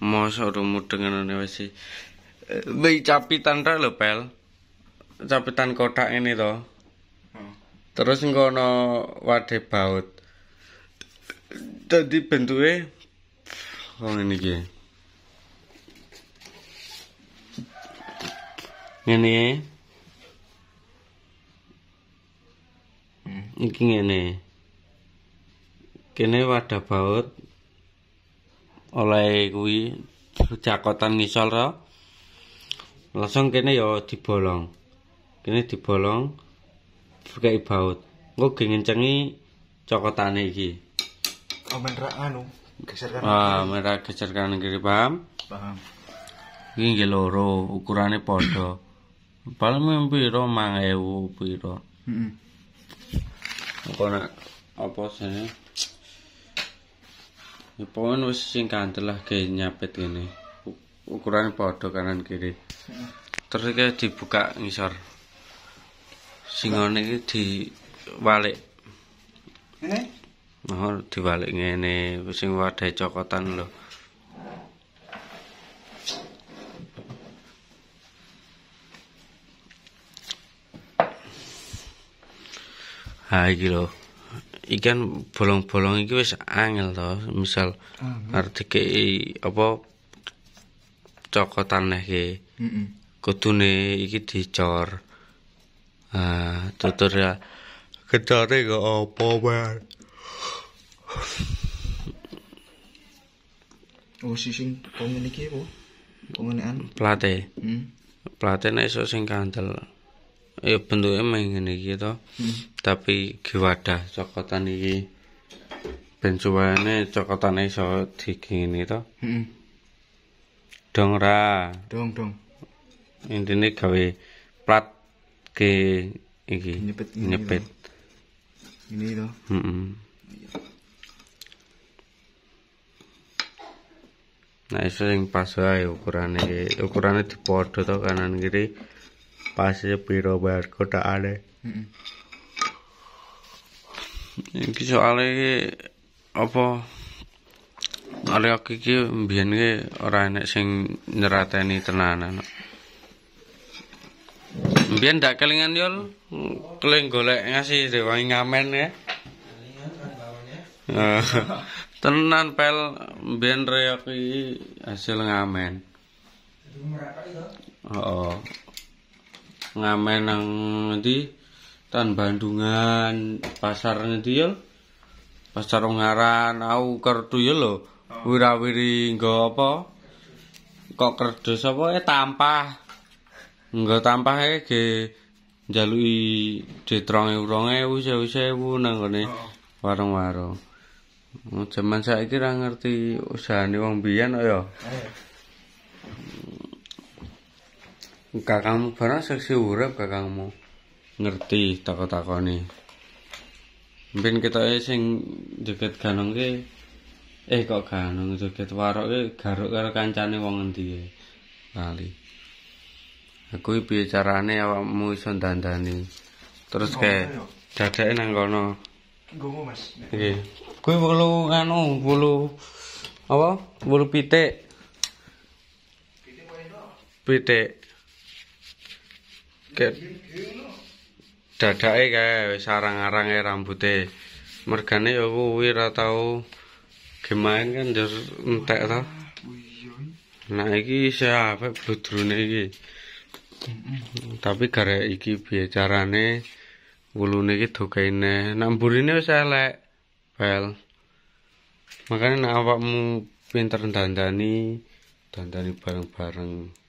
Masa ora mudeng ngene wis. Wei capitan ra lho pel. Capitan kotak ini to. Hmm. Terus engko ana wadhe baut. Dadi bentuke kok ngene iki. Ngene. Hmm. Iki ngene. Kene wadah baut, oleh kuwi jakotan ngisor ra. Langsung kene ya dibolong. Kene dibolong kaya baut. Engko ge ngencengi cokotane iki. Komen oh, ra anu geser kanan. Ah, merak geser kanan kiri paham? Paham. Iki loro, ukurane padha. Paling mung piro 5000 piro. Heeh. Engko nak apa sene? ya pokoknya wis sing kantel lah ge nyapit ngene ukurane padha kanan kiri terus iki dibuka ngisor singone iki di walik ngene mohon diwalik ngene wis sing wadah cokotan lho Hai, gitu. ikan bolong-bolong iki wis angel to misal artike apa cokotane iki kudune iki dicor ah, tutur ya gedare kok opo, ban oh sing pomene iki opo pomenean plate heeh hmm. plate nek iso sing kandel ya bentuknya main gini gitu hmm. tapi giwada cokotan ini bencuwane cokotan iso so digini gitu hmm. dong ra dong dong ini ini gawe plat ke iki nyepet ini nyepet ini itu nah itu yang pas ya ukurannya ukurannya dipodoh tuh kanan kiri pasti piro bayar kota ada hmm. ini apa ale aku iki mbiyen ge ora enek sing nyerateni tenanan. Mbiyen ndak kelingan yo keling golek ngasih dewangi ngamen ya. Eh, tenan pel mbiyen reok iki hasil ngamen. Heeh. ngamen nang ndi tan Bandungan pasar ndi yo pasar ngaran au kertu yo lho oh. wirawiri nggo apa kok kerdo sapa eh tampah nggo tampah e ge njaluki ditrong 20.000 nang ngene oh. warung-warung jaman saiki ra ngerti usahane wong biyen kok eh. kakangmu barang seksi urep kakangmu ngerti takut-takutnya mungkin kita eh sing deket ganong ke eh kok ganong deket warok ke garuk karo kancane wong ngendi kali e? aku bicarane awakmu iso dandani terus ke dadake nang kono nggomu mas iki kuwi wulu kanu wulu apa wulu pitik pitik Ket. Dadake kae sarang-arange rambute. Mergane ya kuwi ra tau gemain kan jur entek ta. Nah iki siapa budrune iki. Tapi gara gara iki bicarane wulune iki dokene, nek mburine wis elek. Bel. Makane nek awakmu pinter dandani dandani bareng-bareng.